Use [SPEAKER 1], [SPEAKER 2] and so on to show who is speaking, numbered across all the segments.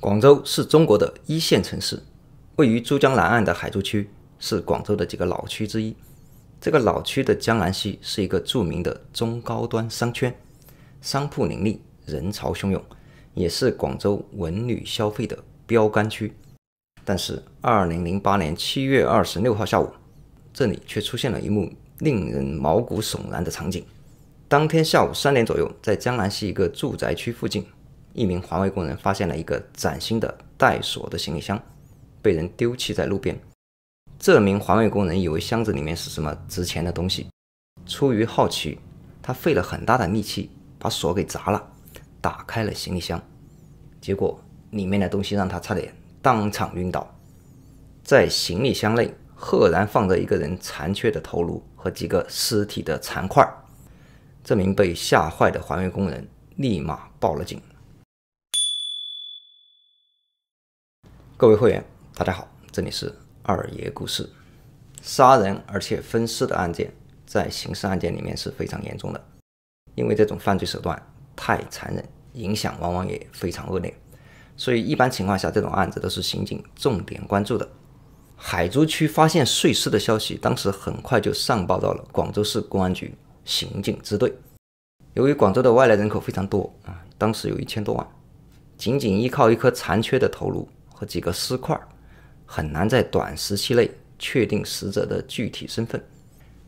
[SPEAKER 1] 广州是中国的一线城市，位于珠江南岸的海珠区是广州的几个老区之一。这个老区的江南西是一个著名的中高端商圈，商铺林立，人潮汹涌，也是广州文旅消费的标杆区。但是，2008年7月26号下午，这里却出现了一幕令人毛骨悚然的场景。当天下午三点左右，在江南西一个住宅区附近，一名环卫工人发现了一个崭新的带锁的行李箱，被人丢弃在路边。这名环卫工人以为箱子里面是什么值钱的东西，出于好奇，他费了很大的力气把锁给砸了，打开了行李箱，结果里面的东西让他差点当场晕倒。在行李箱内，赫然放着一个人残缺的头颅和几个尸体的残块儿。这名被吓坏的环卫工人立马报了警。各位会员，大家好，这里是二爷故事。杀人而且分尸的案件，在刑事案件里面是非常严重的，因为这种犯罪手段太残忍，影响往往也非常恶劣。所以一般情况下，这种案子都是刑警重点关注的。海珠区发现碎尸的消息，当时很快就上报到了广州市公安局。刑警支队，由于广州的外来人口非常多啊，当时有一千多万，仅仅依靠一颗残缺的头颅和几个尸块，很难在短时期内确定死者的具体身份。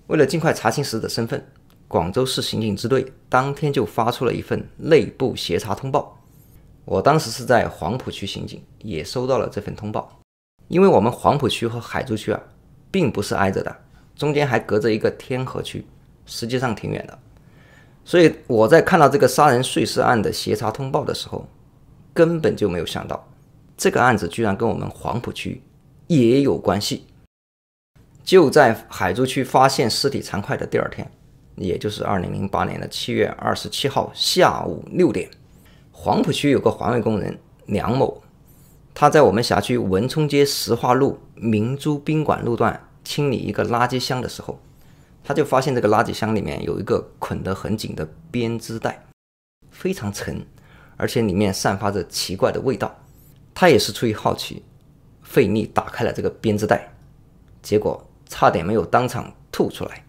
[SPEAKER 1] 为了尽快查清死者身份，广州市刑警支队当天就发出了一份内部协查通报。我当时是在黄埔区刑警，也收到了这份通报。因为我们黄埔区和海珠区啊，并不是挨着的，中间还隔着一个天河区。实际上挺远的，所以我在看到这个杀人碎尸案的协查通报的时候，根本就没有想到，这个案子居然跟我们黄浦区也有关系。就在海珠区发现尸体残块的第二天，也就是二零零八年的七月二十七号下午六点，黄浦区有个环卫工人梁某，他在我们辖区文冲街石化路明珠宾馆路段清理一个垃圾箱的时候。他就发现这个垃圾箱里面有一个捆得很紧的编织袋，非常沉，而且里面散发着奇怪的味道。他也是出于好奇，费力打开了这个编织袋，结果差点没有当场吐出来。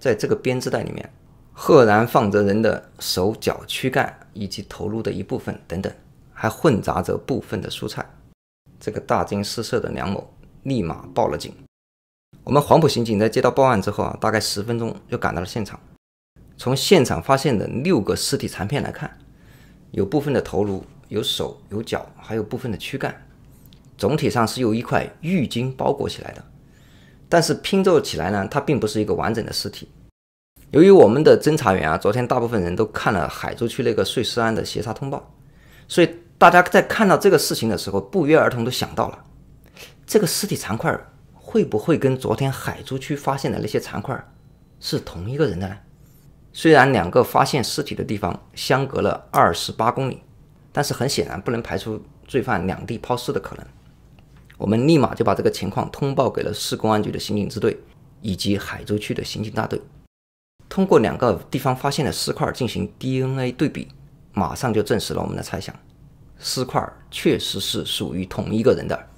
[SPEAKER 1] 在这个编织袋里面，赫然放着人的手脚、躯干以及头颅的一部分等等，还混杂着部分的蔬菜。这个大惊失色的梁某立马报了警。我们黄埔刑警在接到报案之后啊，大概十分钟就赶到了现场。从现场发现的六个尸体残片来看，有部分的头颅，有手，有脚，还有部分的躯干。总体上是由一块浴巾包裹起来的，但是拼凑起来呢，它并不是一个完整的尸体。由于我们的侦查员啊，昨天大部分人都看了海珠区那个碎尸案的协查通报，所以大家在看到这个事情的时候，不约而同都想到了这个尸体残块。会不会跟昨天海珠区发现的那些残块是同一个人的呢？虽然两个发现尸体的地方相隔了二十八公里，但是很显然不能排除罪犯两地抛尸的可能。我们立马就把这个情况通报给了市公安局的刑警支队以及海珠区的刑警大队。通过两个地方发现的尸块进行 DNA 对比，马上就证实了我们的猜想，尸块确实是属于同一个人的。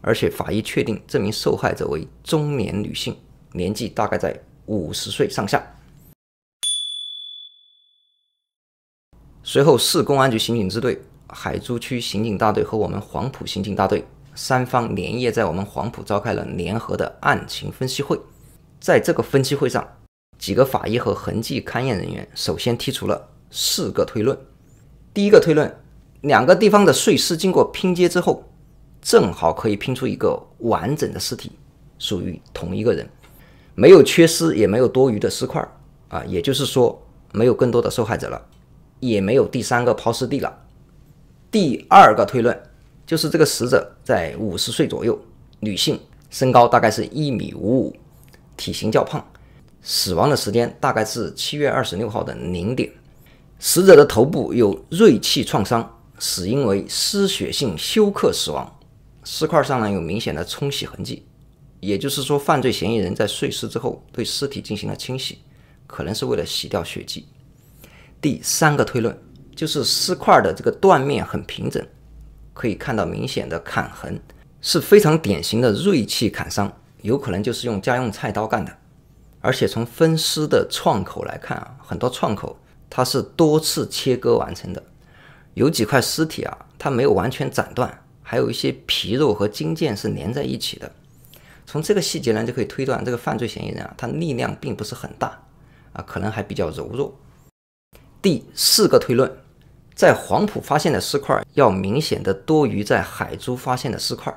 [SPEAKER 1] 而且法医确定这名受害者为中年女性，年纪大概在五十岁上下。随后，市公安局刑警支队、海珠区刑警大队和我们黄埔刑警大队三方连夜在我们黄埔召开了联合的案情分析会。在这个分析会上，几个法医和痕迹勘验人员首先提出了四个推论。第一个推论：两个地方的碎尸经过拼接之后。正好可以拼出一个完整的尸体，属于同一个人，没有缺失也没有多余的尸块儿啊，也就是说没有更多的受害者了，也没有第三个抛尸地了。第二个推论就是这个死者在五十岁左右，女性，身高大概是一米五五，体型较胖，死亡的时间大概是七月二十六号的零点。死者的头部有锐器创伤，死因为失血性休克死亡。尸块上呢有明显的冲洗痕迹，也就是说犯罪嫌疑人在碎尸之后对尸体进行了清洗，可能是为了洗掉血迹。第三个推论就是尸块的这个断面很平整，可以看到明显的砍痕，是非常典型的锐器砍伤，有可能就是用家用菜刀干的。而且从分尸的创口来看啊，很多创口它是多次切割完成的，有几块尸体啊它没有完全斩断。还有一些皮肉和筋腱是连在一起的，从这个细节呢就可以推断，这个犯罪嫌疑人啊，他力量并不是很大，啊，可能还比较柔弱。第四个推论，在黄埔发现的尸块要明显的多于在海珠发现的尸块，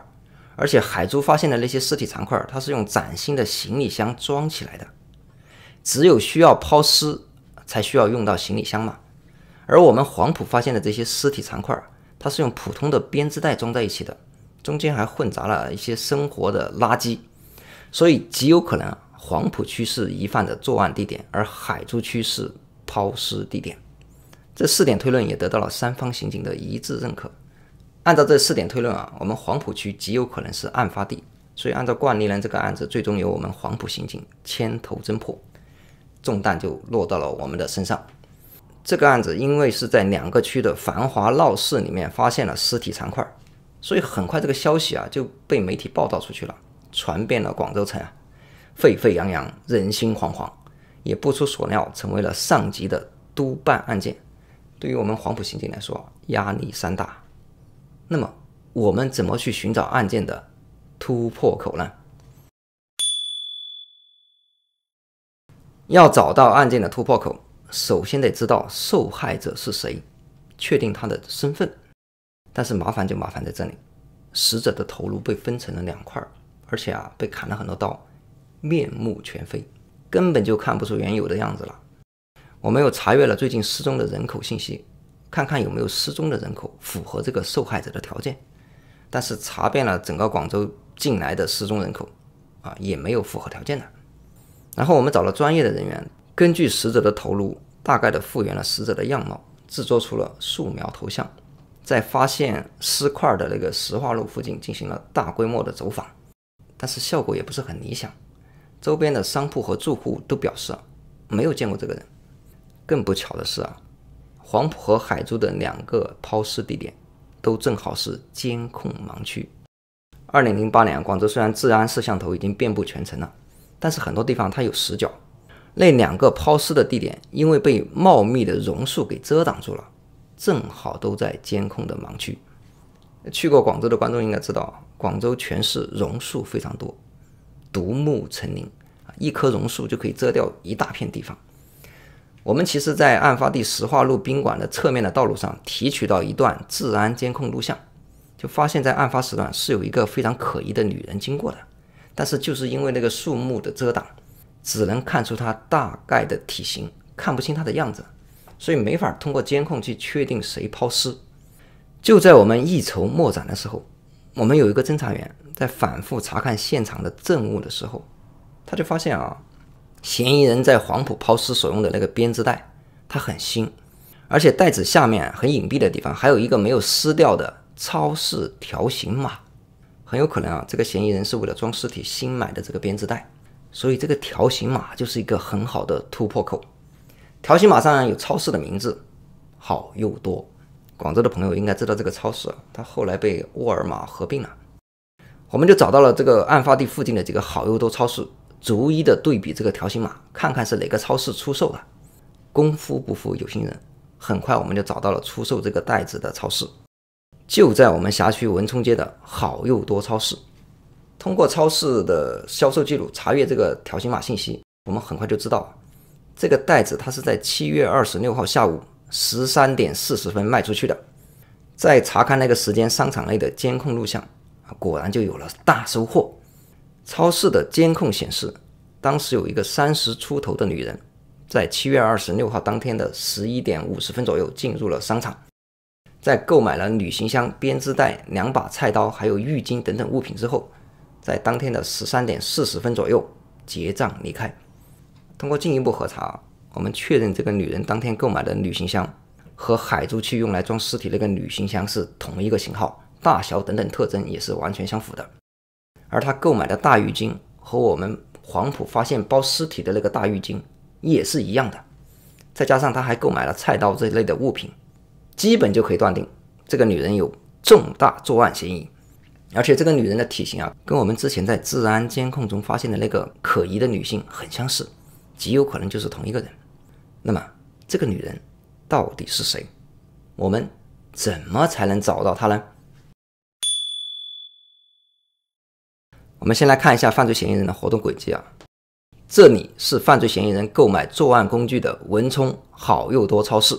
[SPEAKER 1] 而且海珠发现的那些尸体残块，它是用崭新的行李箱装起来的，只有需要抛尸才需要用到行李箱嘛，而我们黄埔发现的这些尸体残块。它是用普通的编织袋装在一起的，中间还混杂了一些生活的垃圾，所以极有可能黄浦区是疑犯的作案地点，而海珠区是抛尸地点。这四点推论也得到了三方刑警的一致认可。按照这四点推论啊，我们黄浦区极有可能是案发地，所以按照惯例呢，这个案子最终由我们黄浦刑警牵头侦破，重担就落到了我们的身上。这个案子因为是在两个区的繁华闹市里面发现了尸体残块，所以很快这个消息啊就被媒体报道出去了，传遍了广州城啊，沸沸扬扬，人心惶惶，也不出所料，成为了上级的督办案件。对于我们黄埔刑警来说，压力山大。那么我们怎么去寻找案件的突破口呢？要找到案件的突破口。首先得知道受害者是谁，确定他的身份。但是麻烦就麻烦在这里，死者的头颅被分成了两块，而且啊被砍了很多刀，面目全非，根本就看不出原有的样子了。我们又查阅了最近失踪的人口信息，看看有没有失踪的人口符合这个受害者的条件。但是查遍了整个广州近来的失踪人口，啊也没有符合条件的。然后我们找了专业的人员。根据死者的头颅，大概地复原了死者的样貌，制作出了素描头像。在发现尸块的那个石化路附近进行了大规模的走访，但是效果也不是很理想。周边的商铺和住户都表示没有见过这个人。更不巧的是啊，黄埔和海珠的两个抛尸地点都正好是监控盲区。二零零八年，广州虽然治安摄像头已经遍布全城了，但是很多地方它有死角。那两个抛尸的地点，因为被茂密的榕树给遮挡住了，正好都在监控的盲区。去过广州的观众应该知道，广州全市榕树非常多，独木成林啊，一棵榕树就可以遮掉一大片地方。我们其实，在案发地石化路宾馆的侧面的道路上，提取到一段治安监控录像，就发现，在案发时段是有一个非常可疑的女人经过的，但是就是因为那个树木的遮挡。只能看出他大概的体型，看不清他的样子，所以没法通过监控去确定谁抛尸。就在我们一筹莫展的时候，我们有一个侦查员在反复查看现场的证物的时候，他就发现啊，嫌疑人在黄埔抛尸所用的那个编织袋，它很新，而且袋子下面很隐蔽的地方还有一个没有撕掉的超市条形码，很有可能啊，这个嫌疑人是为了装尸体新买的这个编织袋。所以这个条形码就是一个很好的突破口。条形码上有超市的名字，好又多。广州的朋友应该知道这个超市它后来被沃尔玛合并了。我们就找到了这个案发地附近的几个好又多超市，逐一的对比这个条形码，看看是哪个超市出售的。功夫不负有心人，很快我们就找到了出售这个袋子的超市，就在我们辖区文冲街的好又多超市。通过超市的销售记录查阅这个条形码信息，我们很快就知道，这个袋子它是在七月二十六号下午十三点四十分卖出去的。再查看那个时间商场内的监控录像，果然就有了大收获。超市的监控显示，当时有一个三十出头的女人，在七月二十六号当天的十一点五十分左右进入了商场，在购买了旅行箱、编织袋、两把菜刀、还有浴巾等等物品之后。在当天的十三点四十分左右结账离开。通过进一步核查，我们确认这个女人当天购买的旅行箱和海珠区用来装尸体那个旅行箱是同一个型号、大小等等特征也是完全相符的。而她购买的大浴巾和我们黄埔发现包尸体的那个大浴巾也是一样的。再加上她还购买了菜刀这一类的物品，基本就可以断定这个女人有重大作案嫌疑。而且这个女人的体型啊，跟我们之前在治安监控中发现的那个可疑的女性很相似，极有可能就是同一个人。那么，这个女人到底是谁？我们怎么才能找到她呢？我们先来看一下犯罪嫌疑人的活动轨迹啊。这里是犯罪嫌疑人购买作案工具的文冲好又多超市，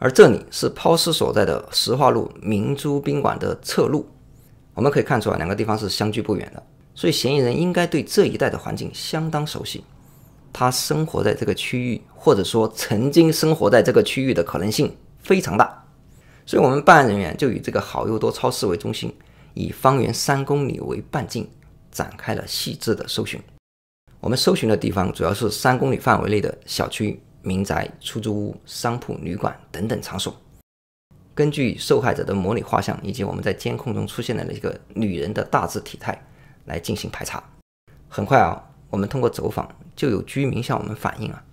[SPEAKER 1] 而这里是抛尸所在的石化路明珠宾馆的侧路。我们可以看出啊，两个地方是相距不远的，所以嫌疑人应该对这一带的环境相当熟悉。他生活在这个区域，或者说曾经生活在这个区域的可能性非常大。所以，我们办案人员就以这个好又多超市为中心，以方圆三公里为半径，展开了细致的搜寻。我们搜寻的地方主要是三公里范围内的小区、民宅、出租屋、商铺、旅馆等等场所。根据受害者的模拟画像以及我们在监控中出现的那个女人的大致体态来进行排查。很快啊，我们通过走访就有居民向我们反映啊，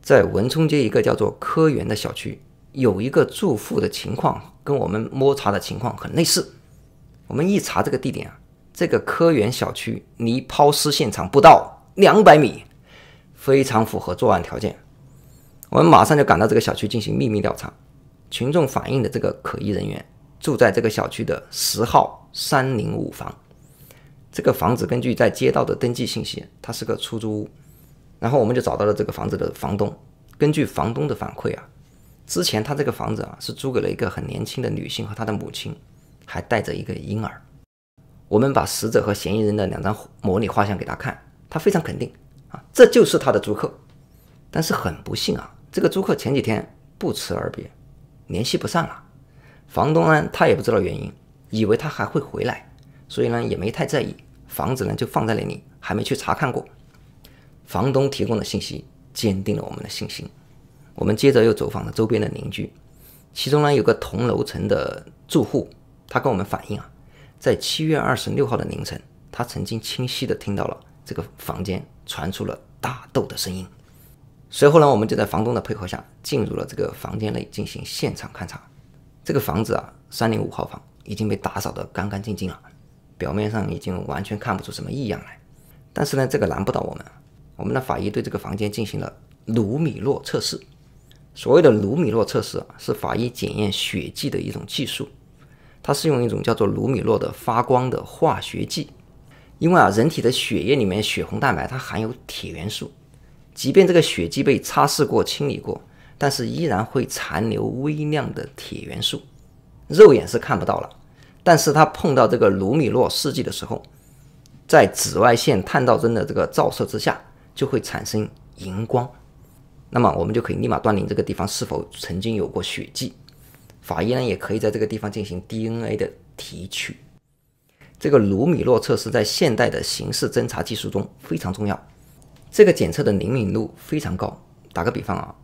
[SPEAKER 1] 在文冲街一个叫做科园的小区，有一个住户的情况跟我们摸查的情况很类似。我们一查这个地点啊，这个科园小区离抛尸现场不到两百米，非常符合作案条件。我们马上就赶到这个小区进行秘密调查。群众反映的这个可疑人员住在这个小区的十号三零五房。这个房子根据在街道的登记信息，它是个出租屋。然后我们就找到了这个房子的房东。根据房东的反馈啊，之前他这个房子啊是租给了一个很年轻的女性和她的母亲，还带着一个婴儿。我们把死者和嫌疑人的两张模拟画像给他看，他非常肯定啊，这就是他的租客。但是很不幸啊，这个租客前几天不辞而别。联系不上了，房东呢，他也不知道原因，以为他还会回来，所以呢也没太在意，房子呢就放在那里，还没去查看过。房东提供的信息坚定了我们的信心，我们接着又走访了周边的邻居，其中呢有个同楼层的住户，他跟我们反映啊，在七月二十六号的凌晨，他曾经清晰的听到了这个房间传出了打斗的声音。随后呢，我们就在房东的配合下进入了这个房间内进行现场勘查。这个房子啊，三零五号房已经被打扫得干干净净了，表面上已经完全看不出什么异样来。但是呢，这个难不倒我们。我们的法医对这个房间进行了卢米诺测试。所谓的卢米诺测试啊，是法医检验血迹的一种技术。它是用一种叫做卢米诺的发光的化学剂。因为啊，人体的血液里面血红蛋白它含有铁元素。即便这个血迹被擦拭过、清理过，但是依然会残留微量的铁元素，肉眼是看不到了。但是它碰到这个卢米诺试剂的时候，在紫外线探照灯的这个照射之下，就会产生荧光。那么我们就可以立马断定这个地方是否曾经有过血迹。法医呢也可以在这个地方进行 DNA 的提取。这个卢米诺测试在现代的刑事侦查技术中非常重要。这个检测的灵敏度非常高，打个比方啊，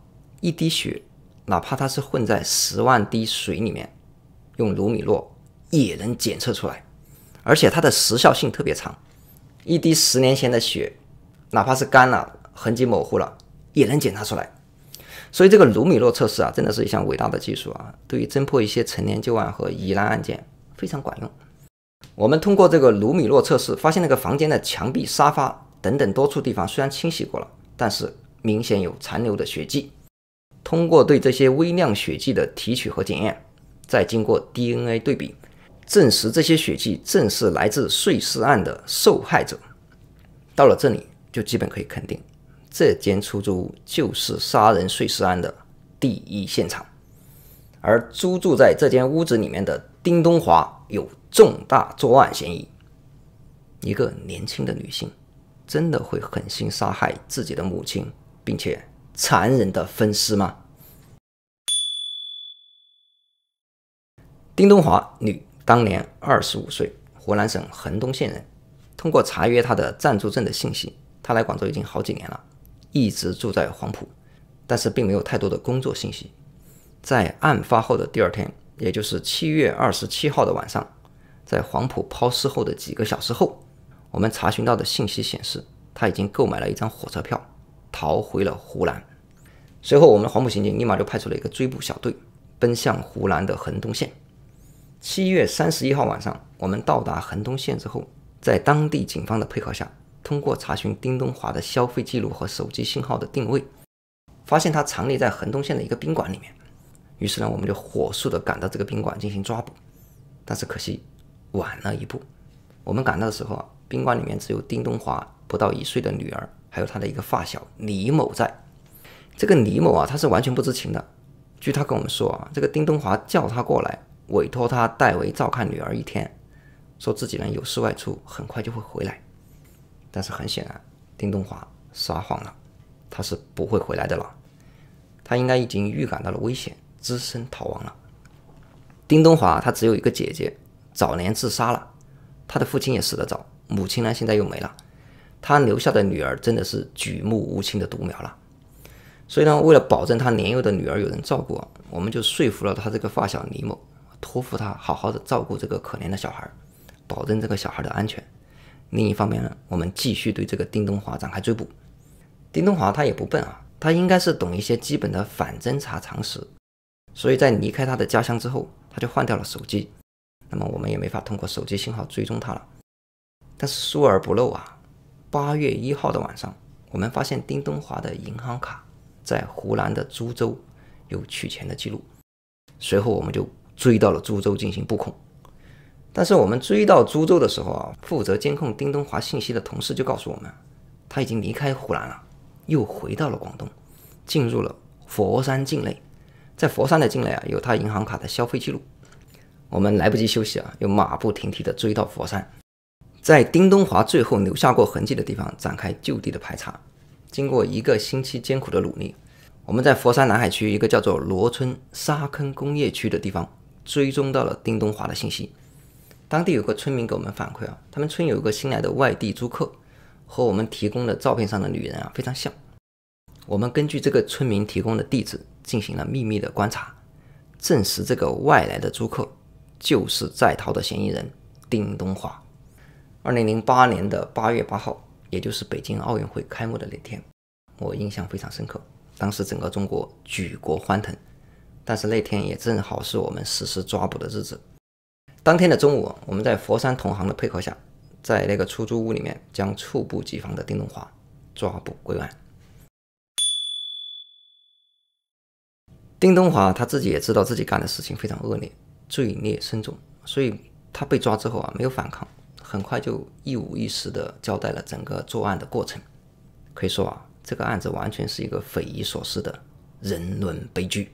[SPEAKER 1] 一滴血，哪怕它是混在十万滴水里面，用卢米诺也能检测出来，而且它的时效性特别长，一滴十年前的血，哪怕是干了、痕迹模糊了，也能检查出来。所以这个卢米诺测试啊，真的是一项伟大的技术啊，对于侦破一些陈年旧案和疑难案件非常管用。我们通过这个卢米诺测试，发现那个房间的墙壁、沙发。等等多处地方虽然清洗过了，但是明显有残留的血迹。通过对这些微量血迹的提取和检验，再经过 DNA 对比，证实这些血迹正是来自碎尸案的受害者。到了这里，就基本可以肯定，这间出租屋就是杀人碎尸案的第一现场。而租住在这间屋子里面的丁东华有重大作案嫌疑。一个年轻的女性。真的会狠心杀害自己的母亲，并且残忍的分尸吗？丁东华，女，当年二十五岁，湖南省衡东县人。通过查阅她的暂住证的信息，她来广州已经好几年了，一直住在黄埔，但是并没有太多的工作信息。在案发后的第二天，也就是七月二十七号的晚上，在黄埔抛尸后的几个小时后。我们查询到的信息显示，他已经购买了一张火车票，逃回了湖南。随后，我们黄埔刑警立马就派出了一个追捕小队，奔向湖南的衡东县。七月三十一号晚上，我们到达衡东县之后，在当地警方的配合下，通过查询丁东华的消费记录和手机信号的定位，发现他藏匿在衡东县的一个宾馆里面。于是呢，我们就火速的赶到这个宾馆进行抓捕。但是可惜晚了一步，我们赶到的时候啊。宾馆里面只有丁东华不到一岁的女儿，还有他的一个发小李某在。这个李某啊，他是完全不知情的。据他跟我们说啊，这个丁东华叫他过来，委托他代为照看女儿一天，说自己呢有事外出，很快就会回来。但是很显然，丁东华撒谎了，他是不会回来的了。他应该已经预感到了危险，只身逃亡了。丁东华他只有一个姐姐，早年自杀了，他的父亲也死得早。母亲呢？现在又没了，他留下的女儿真的是举目无亲的独苗了。所以呢，为了保证他年幼的女儿有人照顾，我们就说服了他这个发小李某，托付他好好的照顾这个可怜的小孩，保证这个小孩的安全。另一方面呢，我们继续对这个丁东华展开追捕。丁东华他也不笨啊，他应该是懂一些基本的反侦查常识，所以在离开他的家乡之后，他就换掉了手机，那么我们也没法通过手机信号追踪他了。但是疏而不漏啊！八月一号的晚上，我们发现丁东华的银行卡在湖南的株洲有取钱的记录，随后我们就追到了株洲进行布控。但是我们追到株洲的时候啊，负责监控丁东华信息的同事就告诉我们，他已经离开湖南了，又回到了广东，进入了佛山境内。在佛山的境内啊，有他银行卡的消费记录。我们来不及休息啊，又马不停蹄的追到佛山。在丁东华最后留下过痕迹的地方展开就地的排查，经过一个星期艰苦的努力，我们在佛山南海区一个叫做罗村沙坑工业区的地方追踪到了丁东华的信息。当地有个村民给我们反馈啊，他们村有个新来的外地租客，和我们提供的照片上的女人啊非常像。我们根据这个村民提供的地址进行了秘密的观察，证实这个外来的租客就是在逃的嫌疑人丁东华。二零零八年的八月八号，也就是北京奥运会开幕的那天，我印象非常深刻。当时整个中国举国欢腾，但是那天也正好是我们实施抓捕的日子。当天的中午，我们在佛山同行的配合下，在那个出租屋里面，将猝不及防的丁东华抓捕归案。丁东华他自己也知道自己干的事情非常恶劣，罪孽深重，所以他被抓之后啊，没有反抗。很快就一五一十地交代了整个作案的过程。可以说啊，这个案子完全是一个匪夷所思的人伦悲剧。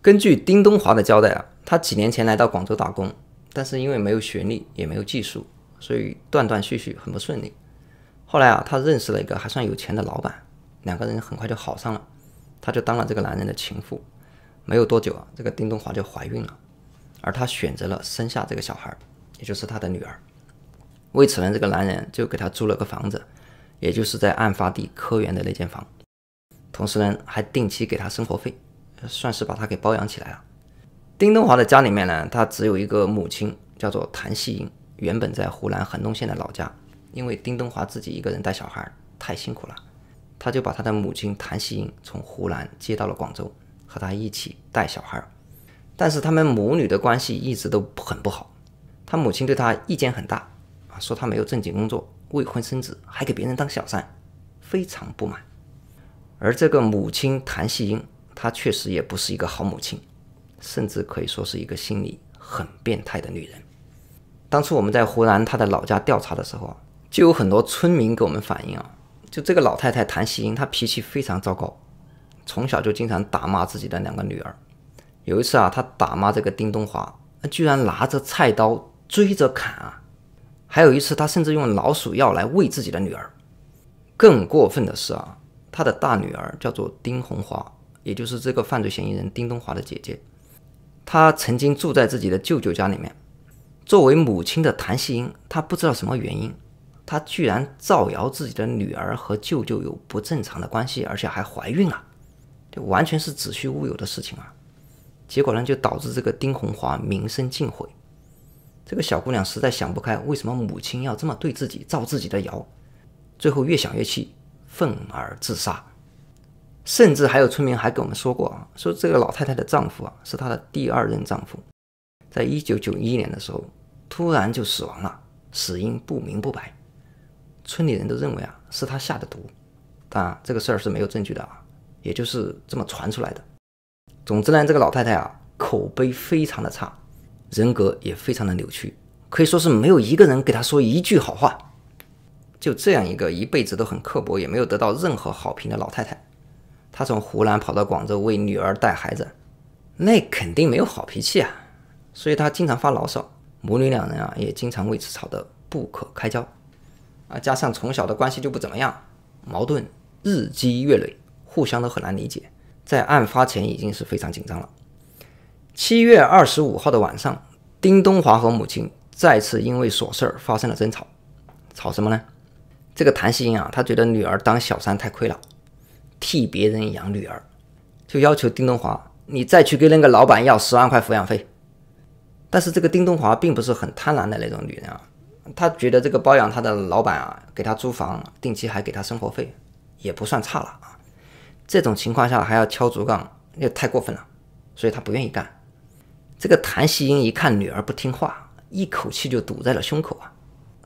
[SPEAKER 1] 根据丁东华的交代啊，他几年前来到广州打工，但是因为没有学历也没有技术，所以断断续续很不顺利。后来啊，他认识了一个还算有钱的老板，两个人很快就好上了。他就当了这个男人的情妇。没有多久啊，这个丁东华就怀孕了，而他选择了生下这个小孩，也就是他的女儿。为此呢，这个男人就给他租了个房子，也就是在案发地科园的那间房。同时呢，还定期给他生活费，算是把他给包养起来了。丁东华的家里面呢，他只有一个母亲，叫做谭细英，原本在湖南衡东县的老家。因为丁东华自己一个人带小孩太辛苦了，他就把他的母亲谭细英从湖南接到了广州，和他一起带小孩。但是他们母女的关系一直都很不好，他母亲对他意见很大。说他没有正经工作，未婚生子，还给别人当小三，非常不满。而这个母亲谭细英，她确实也不是一个好母亲，甚至可以说是一个心理很变态的女人。当初我们在湖南她的老家调查的时候，就有很多村民给我们反映啊，就这个老太太谭细英，她脾气非常糟糕，从小就经常打骂自己的两个女儿。有一次啊，她打骂这个丁东华，居然拿着菜刀追着砍啊。还有一次，他甚至用老鼠药来喂自己的女儿。更过分的是啊，他的大女儿叫做丁红华，也就是这个犯罪嫌疑人丁东华的姐姐。她曾经住在自己的舅舅家里面。作为母亲的谭细英，她不知道什么原因，她居然造谣自己的女儿和舅舅有不正常的关系，而且还怀孕了，这完全是子虚乌有的事情啊！结果呢，就导致这个丁红华名声尽毁。这个小姑娘实在想不开，为什么母亲要这么对自己，造自己的谣？最后越想越气，愤而自杀。甚至还有村民还跟我们说过啊，说这个老太太的丈夫啊是她的第二任丈夫，在一九九一年的时候突然就死亡了，死因不明不白。村里人都认为啊是他下的毒，当然这个事儿是没有证据的啊，也就是这么传出来的。总之呢，这个老太太啊口碑非常的差。人格也非常的扭曲，可以说是没有一个人给他说一句好话。就这样一个一辈子都很刻薄，也没有得到任何好评的老太太，她从湖南跑到广州为女儿带孩子，那肯定没有好脾气啊，所以她经常发牢骚。母女两人啊，也经常为此吵得不可开交。啊，加上从小的关系就不怎么样，矛盾日积月累，互相都很难理解，在案发前已经是非常紧张了。七月二十五号的晚上，丁东华和母亲再次因为琐事儿发生了争吵。吵什么呢？这个谭希英啊，她觉得女儿当小三太亏了，替别人养女儿，就要求丁东华，你再去跟那个老板要十万块抚养费。但是这个丁东华并不是很贪婪的那种女人啊，她觉得这个包养她的老板啊，给她租房，定期还给她生活费，也不算差了啊。这种情况下还要敲竹杠，那太过分了，所以她不愿意干。这个谭希英一看女儿不听话，一口气就堵在了胸口啊！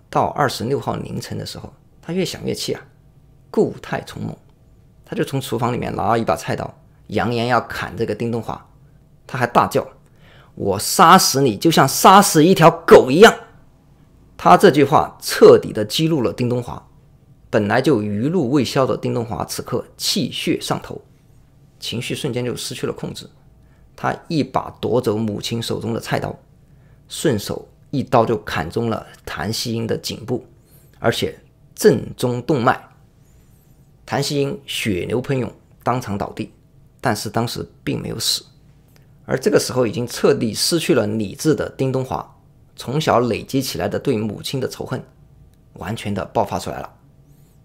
[SPEAKER 1] 到二十六号凌晨的时候，他越想越气啊，故态重萌，他就从厨房里面拿了一把菜刀，扬言要砍这个丁东华，他还大叫：“我杀死你，就像杀死一条狗一样！”他这句话彻底的激怒了丁东华，本来就余怒未消的丁东华，此刻气血上头，情绪瞬间就失去了控制。他一把夺走母亲手中的菜刀，顺手一刀就砍中了谭希英的颈部，而且正中动脉，谭希英血流喷涌，当场倒地。但是当时并没有死。而这个时候已经彻底失去了理智的丁东华，从小累积起来的对母亲的仇恨，完全的爆发出来了。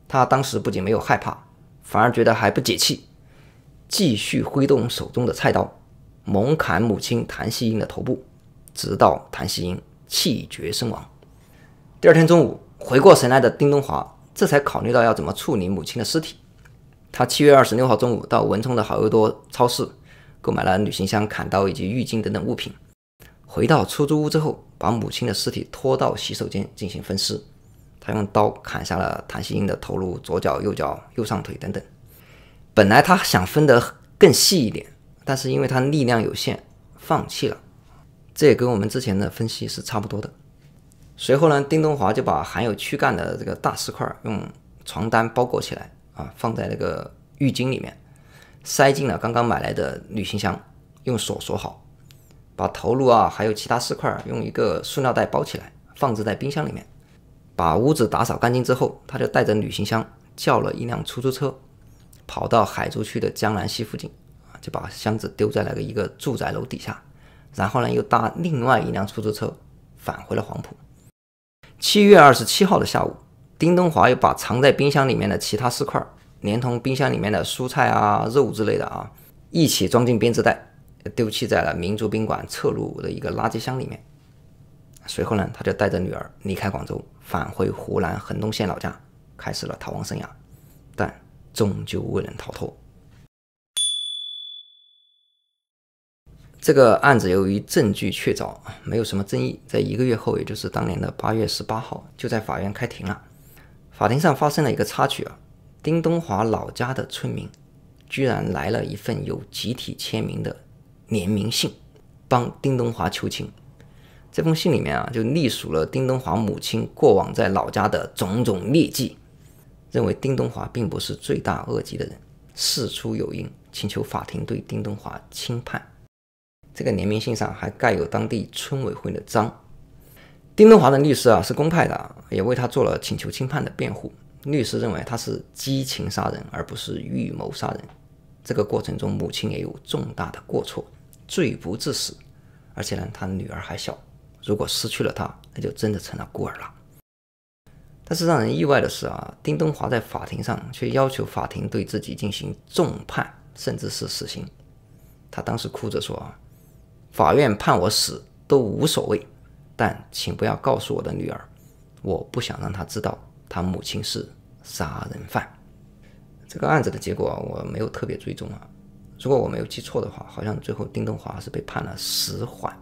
[SPEAKER 1] 他当时不仅没有害怕，反而觉得还不解气，继续挥动手中的菜刀。猛砍母亲谭希英的头部，直到谭希英气绝身亡。第二天中午，回过神来的丁东华这才考虑到要怎么处理母亲的尸体。他七月二十六号中午到文冲的好又多超市购买了旅行箱、砍刀以及浴巾等等物品。回到出租屋之后，把母亲的尸体拖到洗手间进行分尸。他用刀砍下了谭希英的头颅、左脚、右脚、右上腿等等。本来他想分得更细一点。但是因为他力量有限，放弃了。这也跟我们之前的分析是差不多的。随后呢，丁东华就把含有躯干的这个大尸块用床单包裹起来啊，放在那个浴巾里面，塞进了刚刚买来的旅行箱，用锁锁好。把头颅啊，还有其他尸块用一个塑料袋包起来，放置在冰箱里面。把屋子打扫干净之后，他就带着旅行箱叫了一辆出租车，跑到海珠区的江南西附近。就把箱子丢在那个一个住宅楼底下，然后呢又搭另外一辆出租车返回了黄埔。七月二十七号的下午，丁东华又把藏在冰箱里面的其他尸块，连同冰箱里面的蔬菜啊、肉之类的啊，一起装进编织袋，丢弃在了民族宾馆侧路的一个垃圾箱里面。随后呢，他就带着女儿离开广州，返回湖南衡东县老家，开始了逃亡生涯，但终究未能逃脱。这个案子由于证据确凿，没有什么争议。在一个月后，也就是当年的八月十八号，就在法院开庭了。法庭上发生了一个插曲啊，丁东华老家的村民居然来了一份有集体签名的联名信，帮丁东华求情。这封信里面啊，就隶属了丁东华母亲过往在老家的种种劣迹，认为丁东华并不是罪大恶极的人，事出有因，请求法庭对丁东华轻判。这个联名信上还盖有当地村委会的章。丁东华的律师啊是公派的，也为他做了请求轻判的辩护。律师认为他是激情杀人，而不是预谋杀人。这个过程中，母亲也有重大的过错，罪不至死。而且呢，他女儿还小，如果失去了他，那就真的成了孤儿了。但是让人意外的是啊，丁东华在法庭上却要求法庭对自己进行重判，甚至是死刑。他当时哭着说啊。法院判我死都无所谓，但请不要告诉我的女儿，我不想让她知道她母亲是杀人犯。这个案子的结果我没有特别追踪啊，如果我没有记错的话，好像最后丁东华是被判了死缓，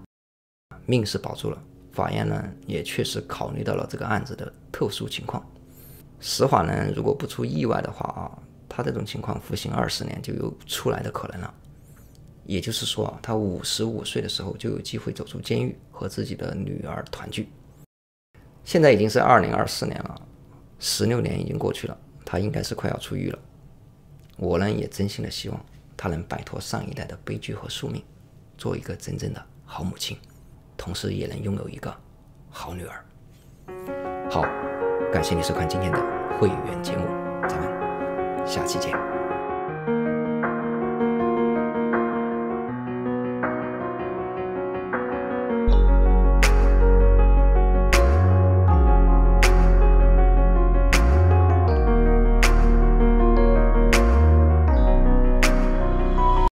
[SPEAKER 1] 命是保住了。法院呢也确实考虑到了这个案子的特殊情况，死缓呢如果不出意外的话啊，他这种情况服刑二十年就有出来的可能了。也就是说啊，他五十五岁的时候就有机会走出监狱，和自己的女儿团聚。现在已经是二零二四年了，十六年已经过去了，他应该是快要出狱了。我呢也真心的希望他能摆脱上一代的悲剧和宿命，做一个真正的好母亲，同时也能拥有一个好女儿。好，感谢你收看今天的会员节目，咱们下期见。